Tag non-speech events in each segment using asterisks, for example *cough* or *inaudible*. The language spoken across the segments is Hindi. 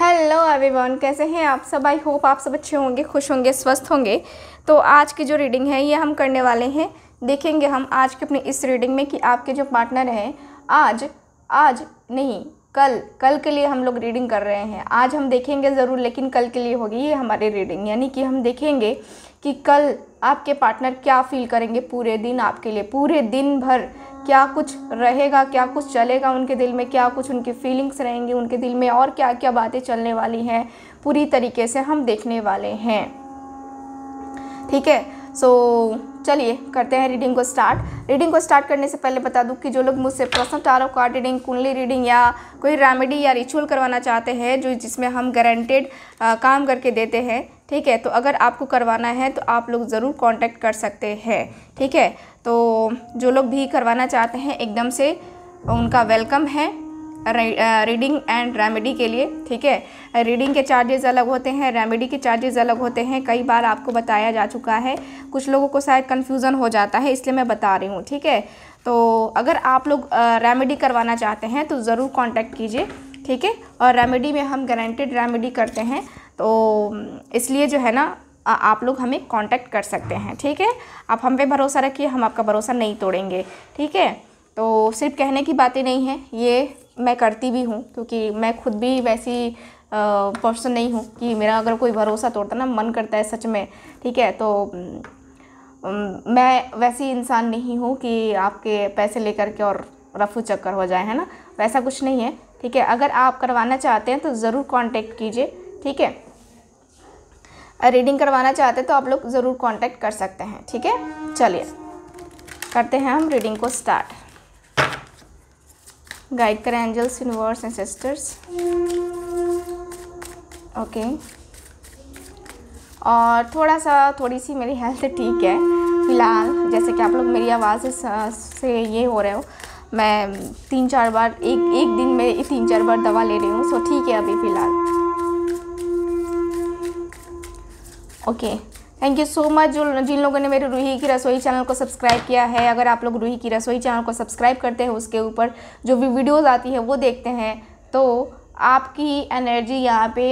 हेलो एवरीवन कैसे हैं आप सब आई होप आप सब अच्छे होंगे खुश होंगे स्वस्थ होंगे तो आज की जो रीडिंग है ये हम करने वाले हैं देखेंगे हम आज के अपनी इस रीडिंग में कि आपके जो पार्टनर हैं आज आज नहीं कल कल के लिए हम लोग रीडिंग कर रहे हैं आज हम देखेंगे ज़रूर लेकिन कल के लिए होगी ये हमारी रीडिंग यानी कि हम देखेंगे कि कल आपके पार्टनर क्या फील करेंगे पूरे दिन आपके लिए पूरे दिन भर क्या कुछ रहेगा क्या कुछ चलेगा उनके दिल में क्या कुछ उनकी फीलिंग्स रहेंगी उनके दिल में और क्या क्या बातें चलने वाली हैं पूरी तरीके से हम देखने वाले हैं ठीक है सो so, चलिए करते हैं रीडिंग को स्टार्ट रीडिंग को स्टार्ट करने से पहले बता दूं कि जो लोग मुझसे पर्सनल टारो कार्ड रीडिंग कुंडली रीडिंग या कोई रेमेडी या रिचुअल करवाना चाहते हैं जो जिसमें हम गारंटेड काम करके देते हैं ठीक है तो अगर आपको करवाना है तो आप लोग ज़रूर कांटेक्ट कर सकते हैं ठीक है तो जो लोग भी करवाना चाहते हैं एकदम से उनका वेलकम है रीडिंग एंड रेमेडी के लिए ठीक है रीडिंग के चार्जेस अलग होते हैं रेमेडी के चार्जेस अलग होते हैं कई बार आपको बताया जा चुका है कुछ लोगों को शायद कन्फ्यूज़न हो जाता है इसलिए मैं बता रही हूँ ठीक है तो अगर आप लोग रेमेडी करवाना चाहते हैं तो ज़रूर कॉन्टैक्ट कीजिए ठीक है और रेमेडी में हम गारंटेड रेमेडी करते हैं तो इसलिए जो है ना आप लोग हमें कांटेक्ट कर सकते हैं ठीक है आप हम पे भरोसा रखिए हम आपका भरोसा नहीं तोड़ेंगे ठीक है तो सिर्फ कहने की बातें नहीं है ये मैं करती भी हूँ क्योंकि मैं खुद भी वैसी पर्सन नहीं हूँ कि मेरा अगर कोई भरोसा तोड़ता ना मन करता है सच में ठीक है तो मैं वैसी इंसान नहीं हूँ कि आपके पैसे लेकर के और रफू चक्कर हो जाए है ना वैसा कुछ नहीं है ठीक है अगर आप करवाना चाहते हैं तो ज़रूर कांटेक्ट कीजिए ठीक है रीडिंग करवाना चाहते हैं तो आप लोग ज़रूर कांटेक्ट कर सकते हैं ठीक है चलिए करते हैं हम रीडिंग को स्टार्ट गाइड करें angels universe and sisters okay और थोड़ा सा थोड़ी सी मेरी हेल्थ ठीक है फ़िलहाल जैसे कि आप लोग मेरी आवाज़ से ये हो रहे हो मैं तीन चार बार एक एक दिन में तीन चार बार दवा ले रही हूँ सो ठीक है अभी फ़िलहाल okay thank you so much जो जिन लोगों ने मेरे रूही की रसोई चैनल को सब्सक्राइब किया है अगर आप लोग रूही की रसोई चैनल को सब्सक्राइब करते हैं उसके ऊपर जो भी वीडियोज़ आती है वो देखते हैं तो आपकी एनर्जी यहाँ पे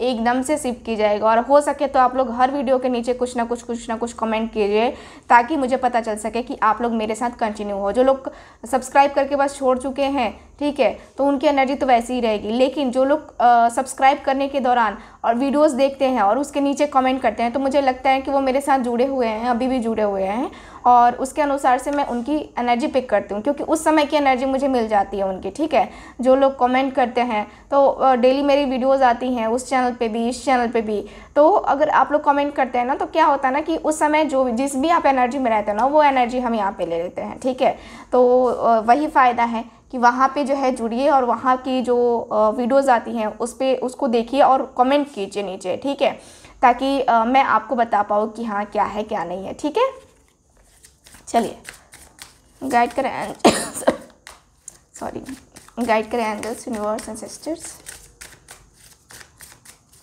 एकदम से सिप की जाएगा और हो सके तो आप लोग हर वीडियो के नीचे कुछ ना कुछ कुछ ना कुछ कमेंट कीजिए ताकि मुझे पता चल सके कि आप लोग मेरे साथ कंटिन्यू हो जो लोग सब्सक्राइब करके बस छोड़ चुके हैं ठीक है तो उनकी एनर्जी तो वैसी ही रहेगी लेकिन जो लोग सब्सक्राइब करने के दौरान और वीडियोस देखते हैं और उसके नीचे कमेंट करते हैं तो मुझे लगता है कि वो मेरे साथ जुड़े हुए हैं अभी भी जुड़े हुए हैं और उसके अनुसार से मैं उनकी एनर्जी पिक करती हूँ क्योंकि उस समय की एनर्जी मुझे मिल जाती है उनकी ठीक है जो लोग कमेंट करते हैं तो डेली मेरी वीडियोस आती हैं उस चैनल पे भी इस चैनल पे भी तो अगर आप लोग कमेंट करते हैं ना तो क्या होता है ना कि उस समय जो जिस भी आप एनर्जी में रहते हैं ना वो एनर्जी हम यहाँ पर ले लेते हैं ठीक है तो वही फ़ायदा है कि वहाँ पे जो है जुड़िए और वहाँ की जो वीडियोज़ आती हैं उस पर उसको देखिए और कमेंट कीजिए नीचे ठीक है ताकि मैं आपको बता पाऊँ कि हाँ क्या है क्या नहीं है ठीक है चलिए गाइड करें सॉरी गाइड *coughs* करें angels universe and sisters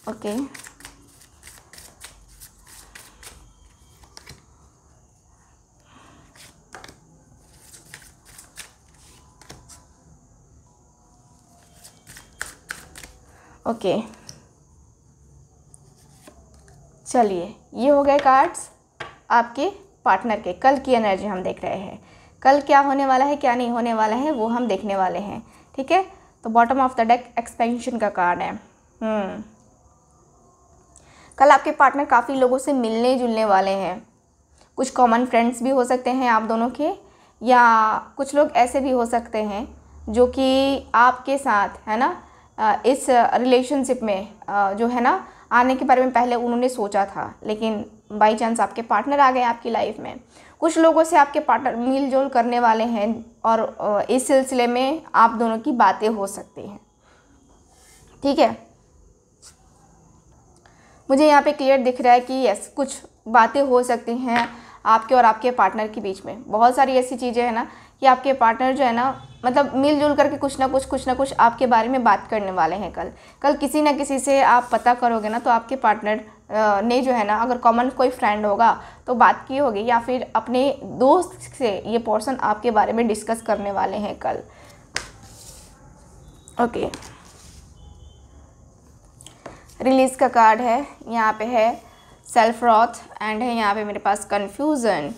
okay okay चलिए ये हो गए कार्ड्स आपके पार्टनर के कल की एनर्जी हम देख रहे हैं कल क्या होने वाला है क्या नहीं होने वाला है वो हम देखने वाले हैं ठीक है तो bottom of the deck expansion का कार्ड है हम्म। कल आपके पार्टनर काफ़ी लोगों से मिलने जुलने वाले हैं कुछ कॉमन फ्रेंड्स भी हो सकते हैं आप दोनों के या कुछ लोग ऐसे भी हो सकते हैं जो कि आपके साथ है ना इस रिलेशनशिप में जो है ना आने के बारे में पहले उन्होंने सोचा था लेकिन बाई चांस आपके पार्टनर आ गए आपकी लाइफ में कुछ लोगों से आपके पार्टनर मिल जोल करने वाले हैं और इस सिलसिले में आप दोनों की बातें हो सकती हैं ठीक है मुझे यहाँ पे क्लियर दिख रहा है कि यस कुछ बातें हो सकती हैं आपके और आपके पार्टनर के बीच में बहुत सारी ऐसी चीज़ें हैं ना कि आपके पार्टनर जो है ना मतलब मिलजुल करके कुछ ना कुछ कुछ ना कुछ आपके बारे में बात करने वाले हैं कल कल किसी ना किसी से आप पता करोगे ना तो आपके पार्टनर ने जो है ना अगर कॉमन कोई फ्रेंड होगा तो बात की होगी या फिर अपने दोस्त से ये पोर्सन आपके बारे में डिस्कस करने वाले हैं कल ओके रिलीज़ का कार्ड है यहाँ पे है सेल्फ रॉथ एंड है यहाँ पे मेरे पास कन्फ्यूज़न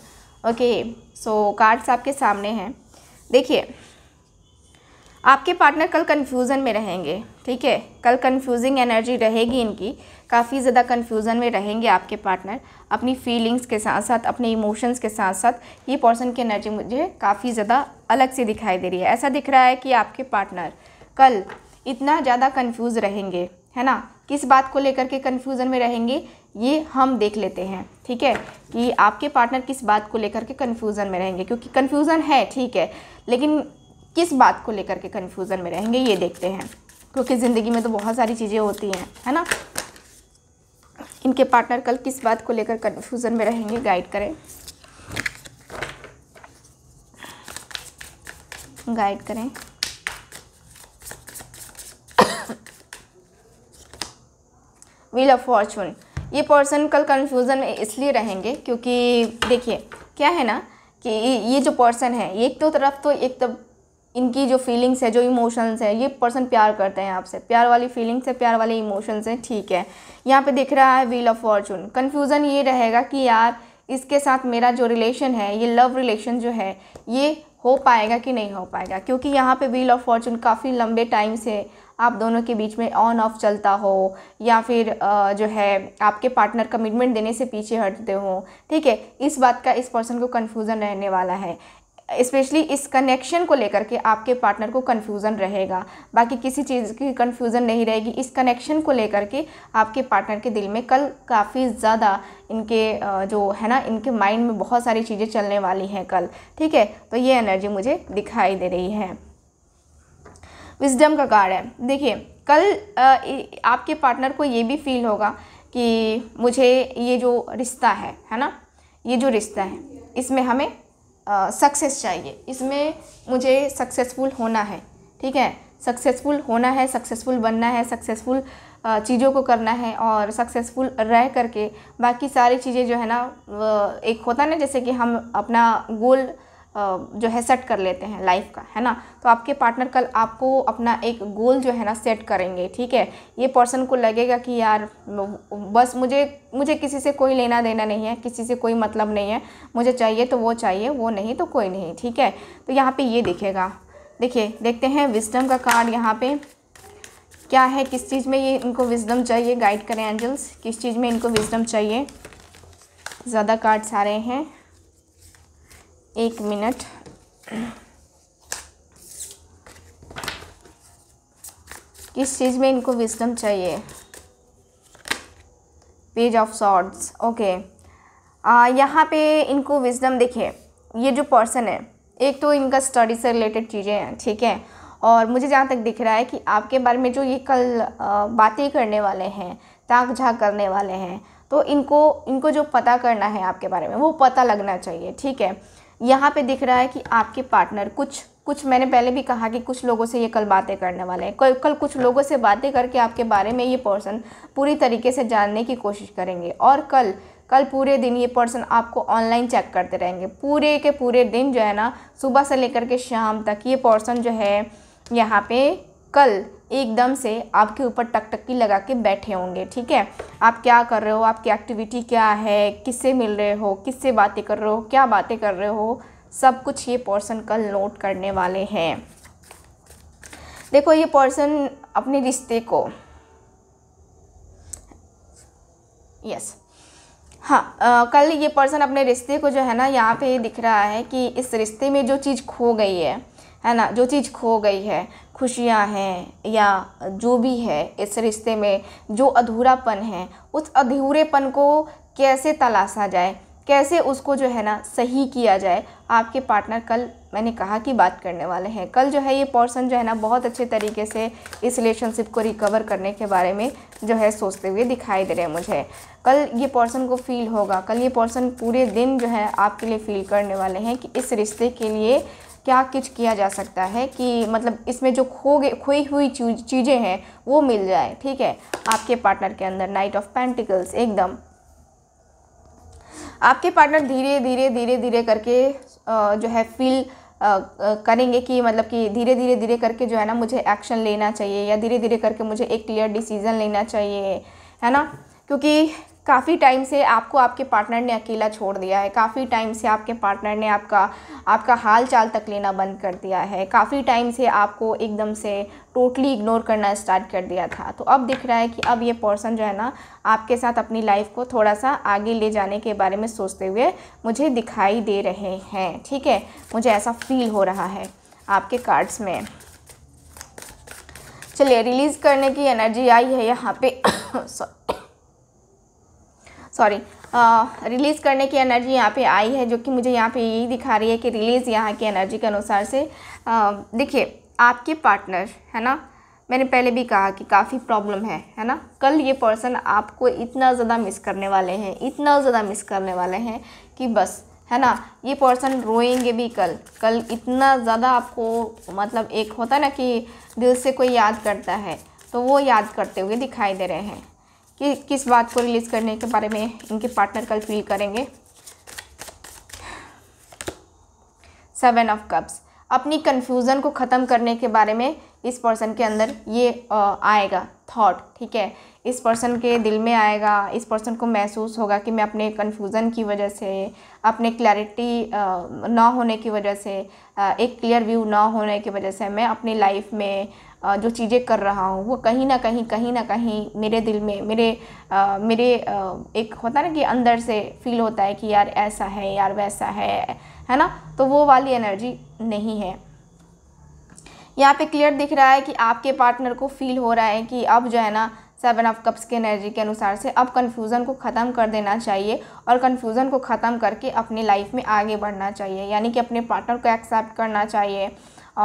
ओके सो कार्ड्स आपके सामने हैं देखिए आपके पार्टनर कल कन्फ्यूज़न में रहेंगे ठीक है कल कन्फ्यूजिंग एनर्जी रहेगी इनकी काफ़ी ज़्यादा कन्फ्यूज़न में रहेंगे आपके पार्टनर अपनी फीलिंग्स के साथ साथ अपने इमोशंस के साथ साथ ये पर्सन की एनर्जी मुझे काफ़ी ज़्यादा अलग से दिखाई दे रही है ऐसा दिख रहा है कि आपके पार्टनर कल इतना ज़्यादा कन्फ्यूज़ रहेंगे है ना किस बात को लेकर के कन्फ्यूज़न में रहेंगे ये हम देख लेते हैं ठीक है कि आपके पार्टनर किस बात को लेकर के कन्फ्यूज़न में रहेंगे क्योंकि कन्फ्यूज़न है ठीक है लेकिन किस बात को लेकर के कन्फ्यूज़न में रहेंगे ये देखते हैं क्योंकि ज़िंदगी में तो बहुत सारी चीज़ें होती हैं है ना इनके पार्टनर कल किस बात को लेकर कन्फ्यूज़न में रहेंगे गाइड करें गाइड करें व्हील ऑफ फॉर्चून ये पर्सन कल कन्फ्यूज़न में इसलिए रहेंगे क्योंकि देखिए क्या है ना कि ये जो पर्सन है एक तो तरफ तो एक तो इनकी जो फीलिंग्स है जो इमोशंस है ये पर्सन प्यार करते हैं आपसे प्यार वाली फीलिंग्स है प्यार वाले इमोशंस हैं ठीक है यहाँ पे दिख रहा है व्हील ऑफ फॉर्चून कन्फ्यूज़न ये रहेगा कि यार इसके साथ मेरा जो रिलेशन है ये लव रिलेशन जो है ये हो पाएगा कि नहीं हो पाएगा क्योंकि यहाँ पे व्हील ऑफ फॉर्चून काफ़ी लंबे टाइम से आप दोनों के बीच में ऑन ऑफ चलता हो या फिर जो है आपके पार्टनर कमिटमेंट देने से पीछे हटते हो ठीक है इस बात का इस पर्सन को कन्फ्यूज़न रहने वाला है स्पेशली इस कनेक्शन को लेकर के आपके पार्टनर को कन्फ्यूज़न रहेगा बाकी किसी चीज़ की कन्फ्यूज़न नहीं रहेगी इस कनेक्शन को लेकर के आपके पार्टनर के दिल में कल काफ़ी ज़्यादा इनके जो है ना इनके माइंड में बहुत सारी चीज़ें चलने वाली हैं कल ठीक है तो ये एनर्जी मुझे दिखाई दे रही है विजडम का कार्ड है देखिए कल आपके पार्टनर को ये भी फील होगा कि मुझे ये जो रिश्ता है है ना ये जो रिश्ता है इसमें हमें सक्सेस चाहिए इसमें मुझे सक्सेसफुल होना है ठीक है सक्सेसफुल होना है सक्सेसफुल बनना है सक्सेसफुल चीज़ों को करना है और सक्सेसफुल रह करके बाकी सारी चीज़ें जो है ना एक होता ना जैसे कि हम अपना गोल जो है सेट कर लेते हैं लाइफ का है ना तो आपके पार्टनर कल आपको अपना एक गोल जो है ना सेट करेंगे ठीक है ये पर्सन को लगेगा कि यार बस मुझे मुझे किसी से कोई लेना देना नहीं है किसी से कोई मतलब नहीं है मुझे चाहिए तो वो चाहिए वो नहीं तो कोई नहीं ठीक है तो यहाँ पे ये दिखेगा देखिए देखते हैं विजडम का कार्ड यहाँ पर क्या है किस चीज़ में ये इनको विजडम चाहिए गाइड करें एंजल्स किस चीज़ में इनको विजडम चाहिए ज़्यादा कार्ड्स आ रहे हैं एक मिनट किस चीज़ में इनको विस्डम चाहिए पेज ऑफ सॉर्ड्स ओके यहाँ पे इनको विजडम देखिए ये जो पर्सन है एक तो इनका स्टडी से रिलेटेड चीज़ें हैं ठीक है और मुझे जहाँ तक दिख रहा है कि आपके बारे में जो ये कल बातें करने वाले हैं ताक झाक करने वाले हैं तो इनको इनको जो पता करना है आपके बारे में वो पता लगना चाहिए ठीक है यहाँ पे दिख रहा है कि आपके पार्टनर कुछ कुछ मैंने पहले भी कहा कि कुछ लोगों से ये कल बातें करने वाले हैं कल कुछ हाँ। लोगों से बातें करके आपके बारे में ये पर्सन पूरी तरीके से जानने की कोशिश करेंगे और कल कल पूरे दिन ये पर्सन आपको ऑनलाइन चेक करते रहेंगे पूरे के पूरे दिन जो है ना सुबह से लेकर के शाम तक ये पर्सन जो है यहाँ पे कल एकदम से आपके ऊपर टकटकी लगा के बैठे होंगे ठीक है आप क्या कर रहे हो आपकी एक्टिविटी क्या है किससे मिल रहे हो किससे बातें कर रहे हो क्या बातें कर रहे हो सब कुछ ये पोर्सन कल नोट करने वाले हैं देखो ये पर्सन अपने रिश्ते को यस हाँ आ, कल ये पर्सन अपने रिश्ते को जो है ना यहाँ पे दिख रहा है कि इस रिश्ते में जो चीज़ खो गई है है ना जो चीज़ खो गई है खुशियाँ हैं या जो भी है इस रिश्ते में जो अधूरापन है उस अधूरेपन को कैसे तलाशा जाए कैसे उसको जो है ना सही किया जाए आपके पार्टनर कल मैंने कहा कि बात करने वाले हैं कल जो है ये पर्सन जो है ना बहुत अच्छे तरीके से इस रिलेशनशिप को रिकवर करने के बारे में जो है सोचते हुए दिखाई दे रहे हैं मुझे कल ये पर्सन को फील होगा कल ये पर्सन पूरे दिन जो है आपके लिए फील करने वाले हैं कि इस रिश्ते के लिए क्या कुछ किया जा सकता है कि मतलब इसमें जो खो गए खोई हुई चीज़ें हैं वो मिल जाए ठीक है आपके पार्टनर के अंदर नाइट ऑफ पेंटिकल्स एकदम आपके पार्टनर धीरे धीरे धीरे धीरे करके जो है फील करेंगे कि मतलब कि धीरे धीरे धीरे करके जो है ना मुझे एक्शन लेना चाहिए या धीरे धीरे करके मुझे एक क्लियर डिसीज़न लेना चाहिए है ना क्योंकि काफ़ी टाइम से आपको आपके पार्टनर ने अकेला छोड़ दिया है काफ़ी टाइम से आपके पार्टनर ने आपका आपका हाल चाल तक लेना बंद कर दिया है काफ़ी टाइम से आपको एकदम से टोटली इग्नोर करना स्टार्ट कर दिया था तो अब दिख रहा है कि अब ये पर्सन जो है ना आपके साथ अपनी लाइफ को थोड़ा सा आगे ले जाने के बारे में सोचते हुए मुझे दिखाई दे रहे हैं ठीक है मुझे ऐसा फील हो रहा है आपके कार्ड्स में चलिए रिलीज़ करने की एनर्जी आई है यहाँ पे *coughs* सॉरी रिलीज़ करने की एनर्जी यहाँ पे आई है जो कि मुझे यहाँ पे यही दिखा रही है कि रिलीज़ यहाँ की एनर्जी के अनुसार से देखिए आपके पार्टनर है ना मैंने पहले भी कहा कि काफ़ी प्रॉब्लम है है ना कल ये पर्सन आपको इतना ज़्यादा मिस करने वाले हैं इतना ज़्यादा मिस करने वाले हैं कि बस है ना ये पर्सन रोएंगे भी कल कल इतना ज़्यादा आपको मतलब एक होता है ना कि दिल से कोई याद करता है तो वो याद करते हुए दिखाई दे रहे हैं कि किस बात को रिलीज़ करने के बारे में इनके पार्टनर कल फील करेंगे सेवन ऑफ कप्स अपनी कन्फ्यूज़न को ख़त्म करने के बारे में इस पर्सन के अंदर ये आएगा थॉट ठीक है इस पर्सन के दिल में आएगा इस पर्सन को महसूस होगा कि मैं अपने कन्फ्यूज़न की वजह से अपने क्लैरिटी ना होने की वजह से एक क्लियर व्यू ना होने की वजह से मैं अपनी लाइफ में जो चीज़ें कर रहा हूँ वो कहीं ना कहीं कहीं ना कहीं मेरे दिल में मेरे आ, मेरे आ, एक होता है ना कि अंदर से फील होता है कि यार ऐसा है यार वैसा है है ना तो वो वाली एनर्जी नहीं है यहाँ पे क्लियर दिख रहा है कि आपके पार्टनर को फील हो रहा है कि अब जो है ना सेवन ऑफ कप्स की एनर्जी के अनुसार से अब कन्फ्यूज़न को ख़त्म कर देना चाहिए और कन्फ्यूज़न को ख़त्म करके अपनी लाइफ में आगे बढ़ना चाहिए यानी कि अपने पार्टनर को एक्सेप्ट करना चाहिए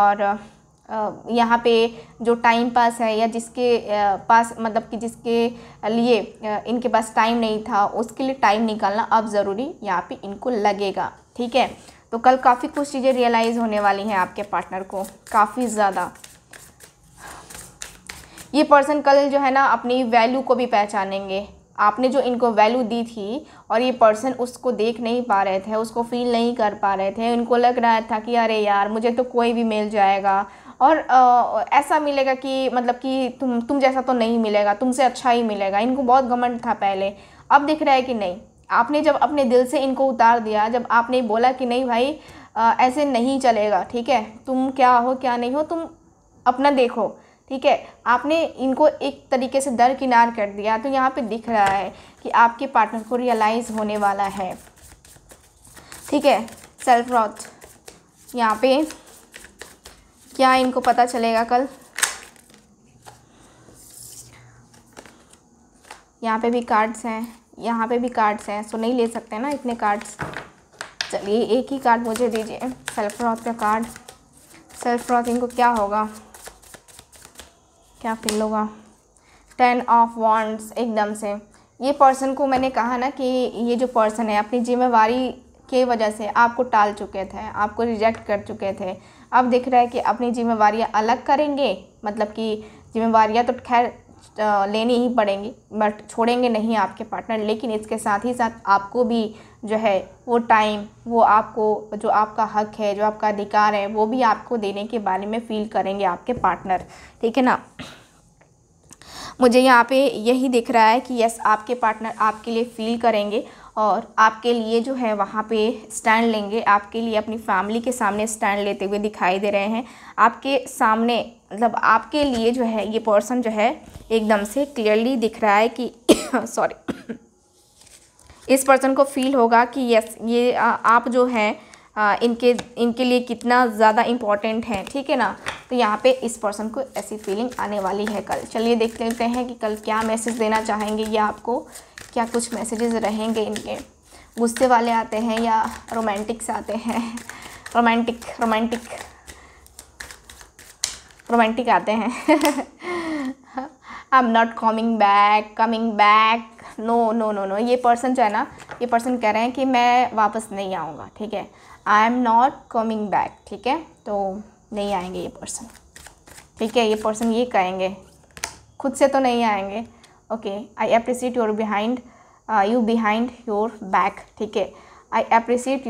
और यहाँ पे जो टाइम पास है या जिसके पास मतलब कि जिसके लिए इनके पास टाइम नहीं था उसके लिए टाइम निकालना अब ज़रूरी यहाँ पे इनको लगेगा ठीक है तो कल काफ़ी कुछ चीज़ें रियलाइज़ होने वाली हैं आपके पार्टनर को काफ़ी ज़्यादा ये पर्सन कल जो है ना अपनी वैल्यू को भी पहचानेंगे आपने जो इनको वैल्यू दी थी और ये पर्सन उसको देख नहीं पा रहे थे उसको फील नहीं कर पा रहे थे उनको लग रहा था कि अरे यार मुझे तो कोई भी मिल जाएगा और आ, ऐसा मिलेगा कि मतलब कि तुम तुम जैसा तो नहीं मिलेगा तुमसे अच्छा ही मिलेगा इनको बहुत घमंड था पहले अब दिख रहा है कि नहीं आपने जब अपने दिल से इनको उतार दिया जब आपने बोला कि नहीं भाई आ, ऐसे नहीं चलेगा ठीक है तुम क्या हो क्या नहीं हो तुम अपना देखो ठीक है आपने इनको एक तरीके से दरकिनार कर दिया तो यहाँ पे दिख रहा है कि आपके पार्टनर को रियलाइज़ होने वाला है ठीक है सेल्फ रॉथ यहाँ पे क्या इनको पता चलेगा कल यहाँ पे भी कार्ड्स हैं यहाँ पे भी कार्ड्स हैं सो तो नहीं ले सकते ना इतने कार्ड्स चलिए एक ही कार्ड मुझे दीजिए सेल्फ रॉथ का कार्ड सेल्फ रॉथ इनको क्या होगा क्या फील होगा टेन ऑफ वॉन्ट्स एकदम से ये पर्सन को मैंने कहा ना कि ये जो पर्सन है अपनी जिम्मेवारी के वजह से आपको टाल चुके थे आपको रिजेक्ट कर चुके थे अब दिख रहा है कि अपनी जिम्मेवारियाँ अलग करेंगे मतलब कि जिम्मेवारियाँ तो खैर लेनी ही पड़ेंगी बट छोड़ेंगे नहीं आपके पार्टनर लेकिन इसके साथ ही साथ आपको भी जो है वो टाइम वो आपको जो आपका हक है जो आपका अधिकार है वो भी आपको देने के बारे में फ़ील करेंगे आपके पार्टनर ठीक है ना मुझे यहाँ पे यही दिख रहा है कि यस आपके पार्टनर आपके लिए फ़ील करेंगे और आपके लिए जो है वहाँ पे स्टैंड लेंगे आपके लिए अपनी फैमिली के सामने स्टैंड लेते हुए दिखाई दे रहे हैं आपके सामने मतलब आपके लिए जो है ये पर्सन जो है एकदम से क्लियरली दिख रहा है कि सॉरी *coughs* *coughs* इस पर्सन को फील होगा कि यस ये आ, आप जो हैं इनके इनके लिए कितना ज़्यादा इम्पॉर्टेंट है ठीक है ना तो यहाँ पे इस पर्सन को ऐसी फीलिंग आने वाली है कल चलिए देख लेते हैं कि कल क्या मैसेज देना चाहेंगे या आपको क्या कुछ मैसेजेस रहेंगे इनके गुस्से वाले आते हैं या रोमांटिक्स आते हैं रोमांटिक रोमांटिक रोमांटिक आते हैं I am not coming back coming back no no no no ये पर्सन जो है ना ये पर्सन कह रहे हैं कि मैं वापस नहीं आऊँगा ठीक है I am not coming back ठीक है तो नहीं आएंगे ये पर्सन ठीक है ये पर्सन ये कहेंगे खुद से तो नहीं आएंगे okay I appreciate your behind you behind your back ठीक है I appreciate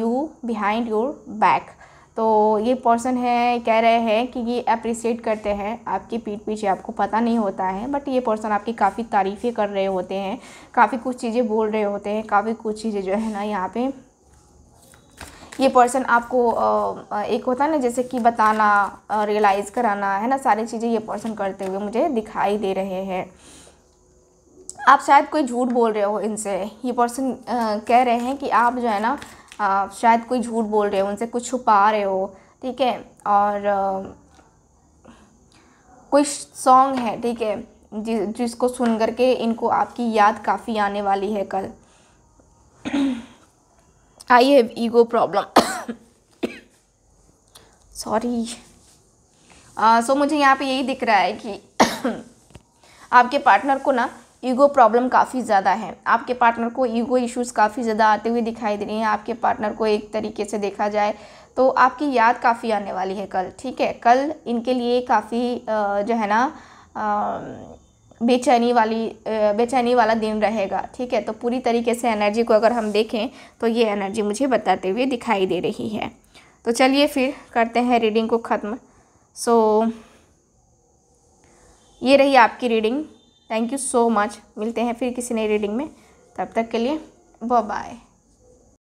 you behind your back तो ये पर्सन है कह रहे हैं कि ये अप्रिसिएट करते हैं आपकी पीठ पीछे आपको पता नहीं होता है बट ये पर्सन आपकी काफ़ी तारीफ़ें कर रहे होते हैं काफ़ी कुछ चीज़ें बोल रहे होते हैं काफ़ी कुछ चीज़ें जो है ना यहाँ पे ये पर्सन आपको एक होता है ना जैसे कि बताना रियलाइज़ कराना है ना सारी चीज़ें ये पर्सन करते हुए मुझे दिखाई दे रहे हैं आप शायद कोई झूठ बोल रहे हो इनसे ये पर्सन कह रहे हैं कि आप जो है ना शायद कोई झूठ बोल रहे हो उनसे कुछ छुपा रहे हो ठीक है और आ, कोई सॉन्ग है ठीक है जिसको सुन करके इनको आपकी याद काफ़ी आने वाली है कल I have ego problem. Sorry *coughs* so uh, मुझे यहाँ पे यही दिख रहा है कि *coughs* आपके पार्टनर को ना ईगो प्रॉब्लम काफ़ी ज़्यादा है आपके पार्टनर को ईगो इश्यूज काफ़ी ज़्यादा आते हुए दिखाई दे रही हैं आपके पार्टनर को एक तरीके से देखा जाए तो आपकी याद काफ़ी आने वाली है कल ठीक है कल इनके लिए काफ़ी uh, जो है ना um, बेचैनी वाली बेचैनी वाला दिन रहेगा ठीक है तो पूरी तरीके से एनर्जी को अगर हम देखें तो ये एनर्जी मुझे बताते हुए दिखाई दे रही है तो चलिए फिर करते हैं रीडिंग को ख़त्म सो so, ये रही आपकी reading thank you so much मिलते हैं फिर किसी नई रीडिंग में तब तक के लिए बाय